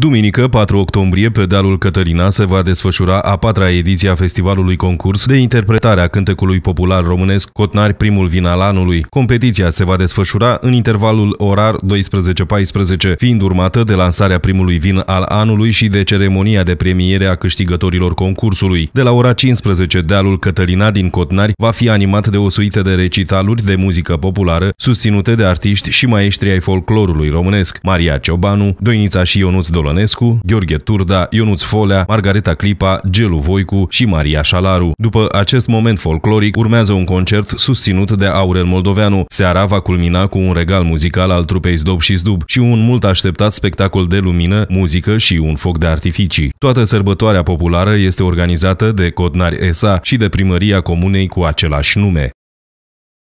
Duminică, 4 octombrie, pe dealul Cătărina se va desfășura a patra ediție a festivalului concurs de interpretare a cântecului popular românesc Cotnari primul vin al anului. Competiția se va desfășura în intervalul orar 12-14, fiind urmată de lansarea primului vin al anului și de ceremonia de premiere a câștigătorilor concursului. De la ora 15, dealul Cătărina din Cotnari va fi animat de o suită de recitaluri de muzică populară, susținute de artiști și maestri ai folclorului românesc, Maria Ciobanu, Doinița și Ionuț Dolan. Ionescu, Gheorghe Turda, Ionuț Folea, Margareta Clipa, Gelu Voicu și Maria Șalaru. După acest moment folcloric, urmează un concert susținut de Aurel Moldoveanu. Seara va culmina cu un regal muzical al trupei Zdob și Zdub și un mult așteptat spectacol de lumină, muzică și un foc de artificii. Toată sărbătoarea populară este organizată de Codnari ESA și de primăria comunei cu același nume.